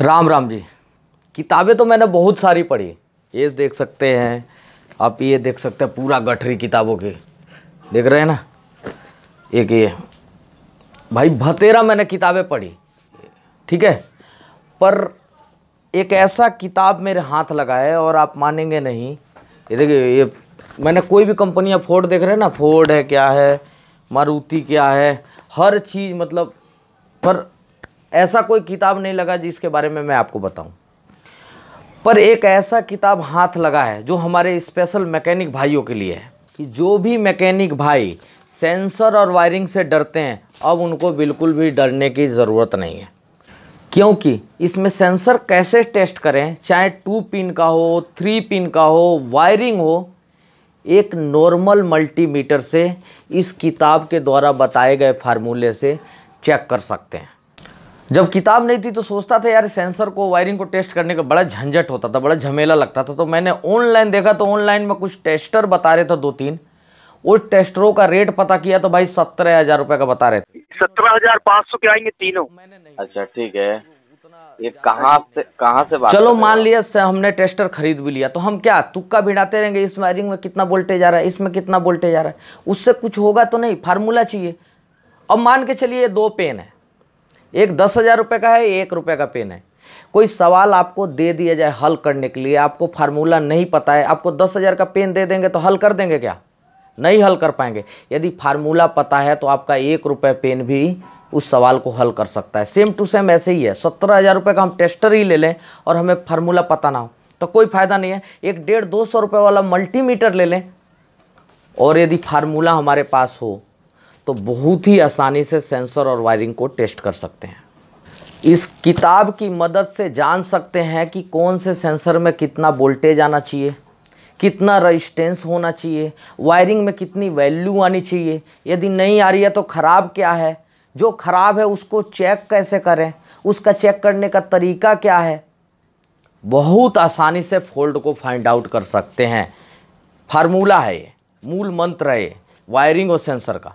राम राम जी किताबें तो मैंने बहुत सारी पढ़ी ये देख सकते हैं आप ये देख सकते हैं पूरा गठरी किताबों की देख रहे हैं ना एक ये भाई भतेरा मैंने किताबें पढ़ी ठीक है पर एक ऐसा किताब मेरे हाथ लगा है और आप मानेंगे नहीं ये देखिए ये मैंने कोई भी कंपनी फोर्ड देख रहे हैं ना फोर्ड है क्या है मारुति क्या है हर चीज़ मतलब पर ऐसा कोई किताब नहीं लगा जिसके बारे में मैं आपको बताऊं पर एक ऐसा किताब हाथ लगा है जो हमारे स्पेशल मैकेनिक भाइयों के लिए है कि जो भी मैकेनिक भाई सेंसर और वायरिंग से डरते हैं अब उनको बिल्कुल भी डरने की ज़रूरत नहीं है क्योंकि इसमें सेंसर कैसे टेस्ट करें चाहे टू पिन का हो थ्री पिन का हो वायरिंग हो एक नॉर्मल मल्टीमीटर से इस किताब के द्वारा बताए गए फार्मूले से चेक कर सकते हैं जब किताब नहीं थी तो सोचता था यार सेंसर को वायरिंग को टेस्ट करने का बड़ा झंझट होता था बड़ा झमेला लगता था तो मैंने ऑनलाइन देखा तो ऑनलाइन में कुछ टेस्टर बता रहे थे दो तीन उस टेस्टरों का रेट पता किया तो भाई सत्रह हजार रुपए का बता रहे थे सत्रह हजार पाँच सौ के आएंगे तीनों तो मैंने नहीं अच्छा ठीक है ये कहाँ से कहाँ से बात चलो मान लिया से हमने टेस्टर खरीद भी लिया तो हम क्या तुक्का भिड़ाते रहेंगे इस वायरिंग में कितना वोल्टेज आ रहा है इसमें कितना वोल्टेज आ रहा है उससे कुछ होगा तो नहीं फार्मूला चाहिए अब मान के चलिए दो पेन है एक दस हज़ार रुपये का है एक रुपये का पेन है कोई सवाल आपको दे दिया जाए हल करने के लिए आपको फार्मूला नहीं पता है आपको दस हज़ार का पेन दे देंगे तो हल कर देंगे क्या नहीं हल कर पाएंगे यदि फार्मूला पता है तो आपका एक रुपये पेन भी उस सवाल को हल कर सकता है सेम टू सेम ऐसे ही है सत्रह हज़ार रुपये का हम टेस्टर ही ले लें और हमें फार्मूला पता ना हो तो कोई फ़ायदा नहीं है एक डेढ़ दो सौ रुपये वाला मल्टीमीटर ले लें और यदि फार्मूला हमारे पास हो तो बहुत ही आसानी से सेंसर और वायरिंग को टेस्ट कर सकते हैं इस किताब की मदद से जान सकते हैं कि कौन से सेंसर में कितना वोल्टेज आना चाहिए कितना रजिस्टेंस होना चाहिए वायरिंग में कितनी वैल्यू आनी चाहिए यदि नहीं आ रही है तो ख़राब क्या है जो ख़राब है उसको चेक कैसे करें उसका चेक करने का तरीका क्या है बहुत आसानी से फोल्ड को फाइंड आउट कर सकते हैं फार्मूला है ये मूल मंत्र है ये वायरिंग और सेंसर का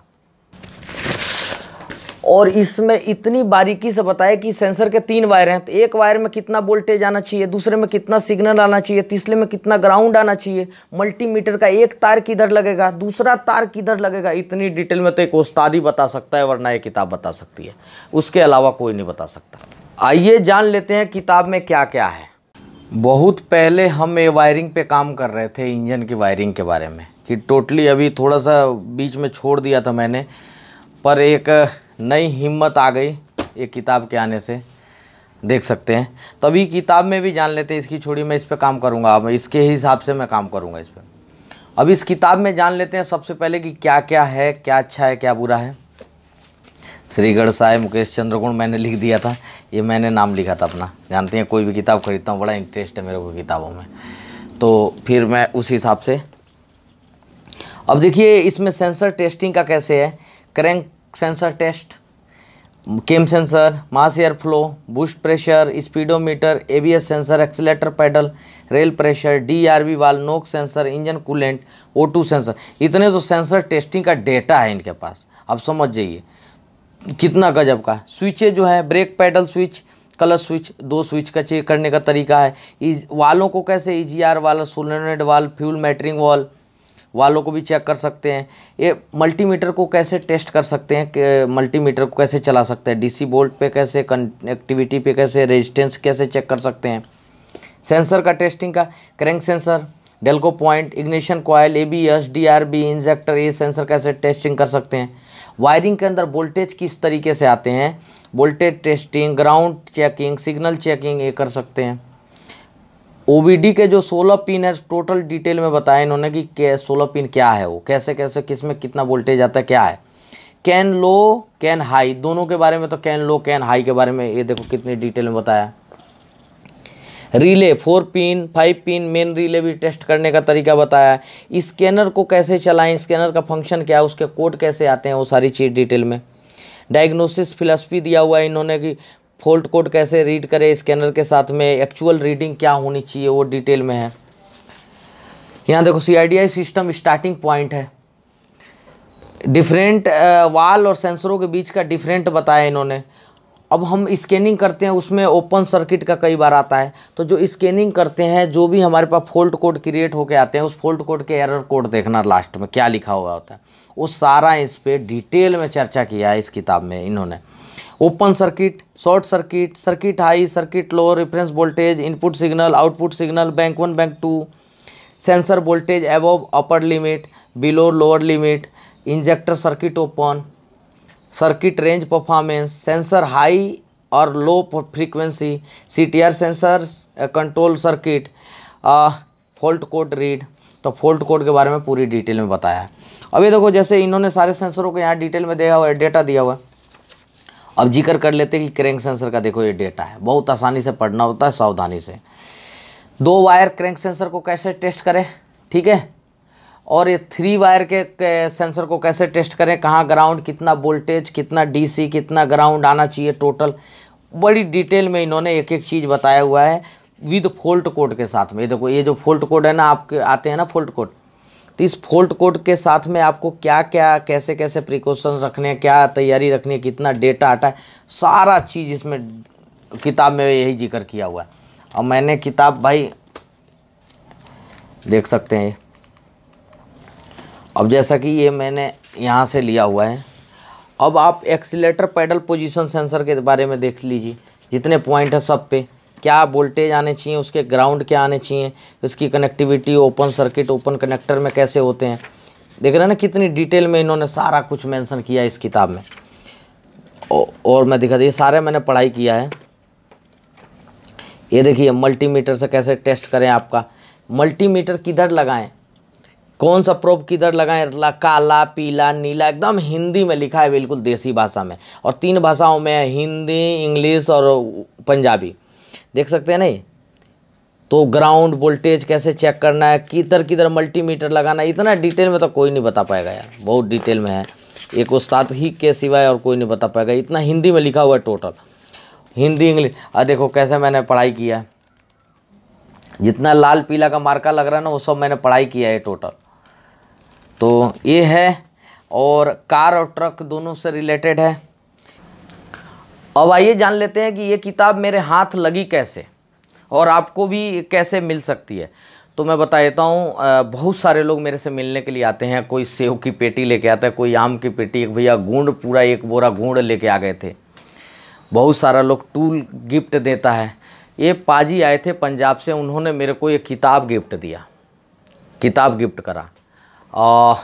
और इसमें इतनी बारीकी से बताया कि सेंसर के तीन वायर हैं तो एक वायर में कितना वोल्टेज आना चाहिए दूसरे में कितना सिग्नल आना चाहिए तीसरे में कितना ग्राउंड आना चाहिए मल्टीमीटर का एक तार किधर लगेगा दूसरा तार किधर लगेगा इतनी डिटेल में तो एक उस्ताद ही बता सकता है वरना ये किताब बता सकती है उसके अलावा कोई नहीं बता सकता आइए जान लेते हैं किताब में क्या क्या है बहुत पहले हम ये वायरिंग पे काम कर रहे थे इंजन की वायरिंग के बारे में कि टोटली अभी थोड़ा सा बीच में छोड़ दिया था मैंने पर एक नई हिम्मत आ गई ये किताब के आने से देख सकते हैं तभी तो किताब में भी जान लेते हैं इसकी छोड़ी मैं इस पर काम करूँगा अब इसके हिसाब से मैं काम करूँगा इस पर अब इस किताब में जान लेते हैं सबसे पहले कि क्या क्या है क्या अच्छा है क्या बुरा है श्रीगढ़ साय मुकेश चंद्रगुण मैंने लिख दिया था ये मैंने नाम लिखा था अपना जानते हैं कोई भी किताब खरीदता हूँ बड़ा इंटरेस्ट है मेरे को किताबों में तो फिर मैं उस हिसाब से अब देखिए इसमें सेंसर टेस्टिंग का कैसे है crank sensor test cam sensor mass air flow boost pressure speedometer ABS sensor accelerator pedal rail pressure DRV valve knock sensor engine coolant two sensor इतने जो सेंसर टेस्टिंग का डेटा है इनके पास आप समझ जाइए कितना गजब का स्विचे जो है brake pedal switch colour switch दो स्विच का चेक करने का तरीका है इज वालों को कैसे ई जी आर वाल सोलनेड वाल फ्यूल मैटरिंग वाल वालों को भी चेक कर सकते हैं ये मल्टीमीटर को कैसे टेस्ट कर सकते हैं मल्टीमीटर को कैसे चला सकते हैं डीसी बोल्ट पे कैसे कनेक्टिविटी पे कैसे रेजिस्टेंस कैसे चेक कर सकते हैं सेंसर का टेस्टिंग का crank sensor Delco point ignition coil A B S D R B injector ये सेंसर कैसे टेस्टिंग कर सकते हैं वायरिंग के अंदर वोल्टेज किस तरीके से आते हैं voltage testing ground checking signal checking ये कर सकते हैं ओ के जो सोलह पिन है टोटल डिटेल में बताया इन्होंने कि सोलह पिन क्या है वो कैसे कैसे किस में कितना वोल्टेज आता है क्या है कैन लो कैन हाई दोनों के बारे में तो कैन लो कैन हाई के बारे में ये देखो कितनी डिटेल में बताया relay four pin five pin main relay भी टेस्ट करने का तरीका बताया स्कैनर को कैसे चलाएं स्कैनर का फंक्शन क्या है उसके कोड कैसे आते हैं वो सारी चीज़ डिटेल में डायग्नोसिस फिलासफी दिया हुआ है इन्होंने कि फोल्ट कोड कैसे रीड करें स्कैनर के साथ में एक्चुअल रीडिंग क्या होनी चाहिए वो डिटेल में है यहाँ देखो सी सिस्टम स्टार्टिंग पॉइंट है डिफरेंट वाल और सेंसरों के बीच का डिफरेंट बताया इन्होंने अब हम स्कैनिंग करते हैं उसमें ओपन सर्किट का कई बार आता है तो जो स्कैनिंग करते हैं जो भी हमारे पास फोल्ट कोड क्रिएट होके आते हैं उस फोल्ट कोड के एरर कोड देखना लास्ट में क्या लिखा हुआ होता है वो सारा इस पर डिटेल में चर्चा किया है इस किताब में इन्होंने open circuit short circuit circuit high circuit low reference voltage input signal output signal bank one bank two sensor voltage above upper limit below lower limit injector circuit open circuit range performance sensor high और low frequency C T R sensor control circuit fault code read तो fault code के बारे में पूरी detail में बताया अभी देखो जैसे इन्होंने सारे सेंसरों को यहाँ डिटेल में दिया हुआ है डेटा दिया हुआ है अब जिक्र कर लेते हैं कि क्रैंक सेंसर का देखो ये डेटा है बहुत आसानी से पढ़ना होता है सावधानी से दो वायर क्रैंक सेंसर को कैसे टेस्ट करें ठीक है और ये थ्री वायर के सेंसर को कैसे टेस्ट करें कहाँ ग्राउंड कितना वोल्टेज कितना डीसी कितना ग्राउंड आना चाहिए टोटल बड़ी डिटेल में इन्होंने एक एक चीज़ बताया हुआ है विद फोल्ट कोड के साथ में ये देखो ये जो फोल्ट कोड है ना आपके आते हैं ना फोल्ट कोड तो इस फोल्ट कोड के साथ में आपको क्या क्या कैसे कैसे प्रिकॉशन रखने हैं क्या तैयारी रखनी है कितना डेटा आटा है सारा चीज़ इसमें किताब में यही जिक्र किया हुआ है और मैंने किताब भाई देख सकते हैं अब जैसा कि ये मैंने यहाँ से लिया हुआ है अब आप एक्सीटर पैडल पोजीशन सेंसर के बारे में देख लीजिए जितने पॉइंट है सब पे क्या वोल्टेज आने चाहिए उसके ग्राउंड क्या आने चाहिए इसकी connectivity open circuit open connector में कैसे होते हैं देख रहे हैं ना कितनी डिटेल में इन्होंने सारा कुछ मेंशन किया इस किताब में और मैं दिखा दी सारे मैंने पढ़ाई किया है ये देखिए मल्टीमीटर से कैसे टेस्ट करें आपका मल्टीमीटर किधर लगाएं कौन सा प्रोप किधर लगाएं काला पीला नीला एकदम हिंदी में लिखा है बिल्कुल देसी भाषा में और तीन भाषाओं में हिंदी इंग्लिश और पंजाबी देख सकते हैं नहीं तो ग्राउंड वोल्टेज कैसे चेक करना है किधर किधर मल्टीमीटर लगाना है इतना डिटेल में तो कोई नहीं बता पाएगा यार बहुत डिटेल में है एक उस्ताद ही के सिवाय और कोई नहीं बता पाएगा इतना हिंदी में लिखा हुआ है टोटल हिंदी इंग्लिश अरे देखो कैसे मैंने पढ़ाई किया है जितना लाल पीला का मार्का लग रहा है ना वो सब मैंने पढ़ाई किया है टोटल तो ये है और कार और ट्रक दोनों से रिलेटेड है अब आइए जान लेते हैं कि ये किताब मेरे हाथ लगी कैसे और आपको भी कैसे मिल सकती है तो मैं बता देता हूँ बहुत सारे लोग मेरे से मिलने के लिए आते हैं कोई सेव की पेटी लेके आता है कोई आम की पेटी एक भैया गुंड पूरा एक बोरा गुंड लेके आ गए थे बहुत सारा लोग टूल गिफ्ट देता है ये पाजी आए थे पंजाब से उन्होंने मेरे को ये किताब गिफ्ट दिया किताब गिफ्ट करा और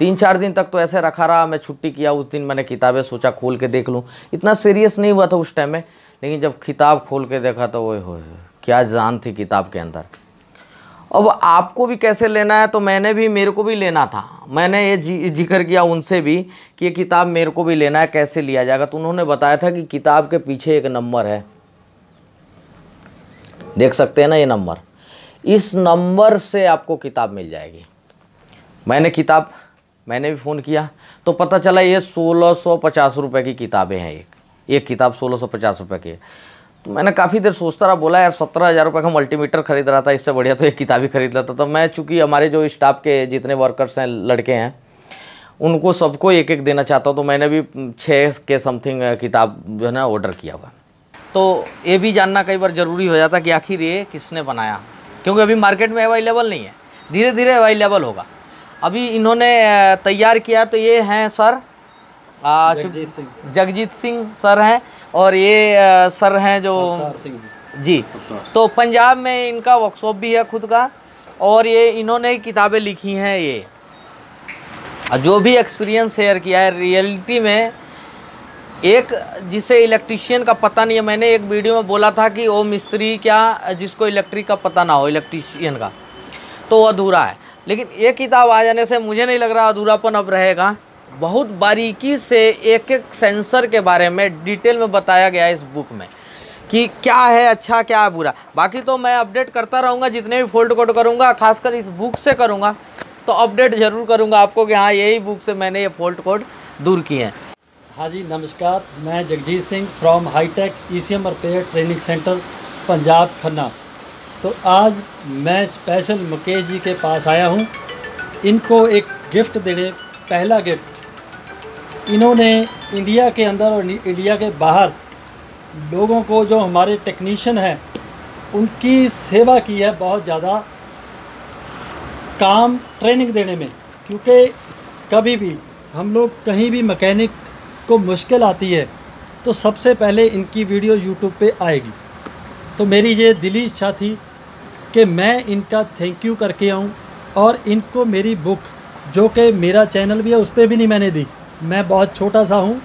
तीन चार दिन तक तो ऐसे रखा रहा मैं छुट्टी किया उस दिन मैंने किताबें सोचा खोल के देख लूँ इतना सीरियस नहीं हुआ था उस टाइम में लेकिन जब किताब खोल के देखा तो वो हो क्या जान थी किताब के अंदर अब आपको भी कैसे लेना है तो मैंने भी मेरे को भी लेना था मैंने ये जिक्र किया उनसे भी कि ये किताब मेरे को भी लेना है कैसे लिया जाएगा तो उन्होंने बताया था कि किताब के पीछे एक नंबर है देख सकते हैं ना ये नंबर इस नंबर से आपको किताब मिल जाएगी मैंने किताब मैंने भी फ़ोन किया तो पता चला ये सोलह सौ पचास रुपये की किताबें हैं एक एक किताब सोलह सौ पचास रुपये की तो मैंने काफ़ी देर सोचता रहा बोला यार सत्रह हज़ार रुपये का मल्टीमीटर खरीद रहा था इससे बढ़िया तो एक किताब ही खरीद लेता तो मैं चूँकि हमारे जो स्टाफ के जितने वर्कर्स हैं लड़के हैं उनको सबको एक एक देना चाहता हूँ तो मैंने भी छः के समथिंग किताब जो है ना ऑर्डर किया हुआ तो ये भी जानना कई बार ज़रूरी हो जाता कि आखिर ये किसने बनाया क्योंकि अभी मार्केट में अवेलेबल नहीं है धीरे धीरे अवेलेबल होगा अभी इन्होंने तैयार किया तो ये हैं सर जगजीत सिंह जगजीत सिंह सर हैं और ये सर हैं जो जी तो पंजाब में इनका वर्कशॉप भी है खुद का और ये इन्होंने किताबें लिखी हैं ये जो भी एक्सपीरियंस शेयर किया है रियलिटी में एक जिसे इलेक्ट्रिशियन का पता नहीं है मैंने एक वीडियो में बोला था कि वो मिस्त्री क्या जिसको इलेक्ट्रिक का पता ना हो इलेक्ट्रिशियन का तो वो अधूरा है लेकिन ये किताब आ जाने से मुझे नहीं लग रहा अधूरापन अब रहेगा बहुत बारीकी से एक एक सेंसर के बारे में डिटेल में बताया गया है इस बुक में कि क्या है अच्छा क्या है बुरा बाकी तो मैं अपडेट करता रहूँगा जितने भी फोल्ड कोड करूँगा खासकर इस बुक से करूँगा तो अपडेट ज़रूर करूँगा आपको कि हाँ यही बुक से मैंने ये फोल्ड कोड दूर किए हैं हाँ जी नमस्कार मैं Jagjit Singh from hitech E C M training centre Punjab Khanna तो आज मैं स्पेशल मुकेश जी के पास आया हूँ इनको एक गिफ्ट देने पहला गिफ्ट इन्होंने इंडिया के अंदर और इंडिया के बाहर लोगों को जो हमारे टेक्नीशियन हैं उनकी सेवा की है बहुत ज़्यादा काम ट्रेनिंग देने में क्योंकि कभी भी हम लोग कहीं भी मकैनिक को मुश्किल आती है तो सबसे पहले इनकी वीडियो यूट्यूब पे आएगी तो मेरी ये दिली इच्छा थी कि मैं इनका थैंक यू करके आऊँ और इनको मेरी बुक जो कि मेरा चैनल भी है उस पर भी नहीं मैंने दी मैं बहुत छोटा सा हूँ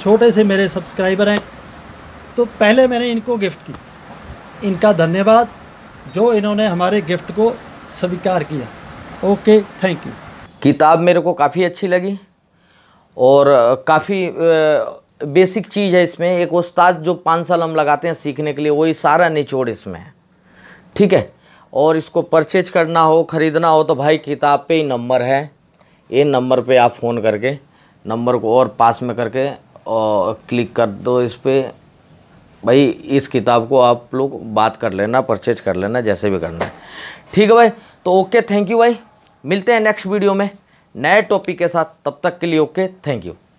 छोटे से मेरे सब्सक्राइबर हैं तो पहले मैंने इनको गिफ्ट की इनका धन्यवाद जो इन्होंने हमारे गिफ्ट को स्वीकार किया ओके थैंक यू किताब मेरे को काफ़ी अच्छी लगी और काफ़ी बेसिक चीज़ है इसमें एक उस्ताद जो पाँच साल हम लगाते हैं सीखने के लिए वही सारा निचोड़ इसमें है ठीक है और इसको परचेज करना हो ख़रीदना हो तो भाई किताब पे ही नंबर है ये नंबर पे आप फ़ोन करके नंबर को और पास में करके और क्लिक कर दो इस पर भाई इस किताब को आप लोग बात कर लेना परचेज कर लेना जैसे भी करना है ठीक है भाई तो ओके थैंक यू भाई मिलते हैं नेक्स्ट वीडियो में नए टॉपिक के साथ तब तक के लिए ओके थैंक यू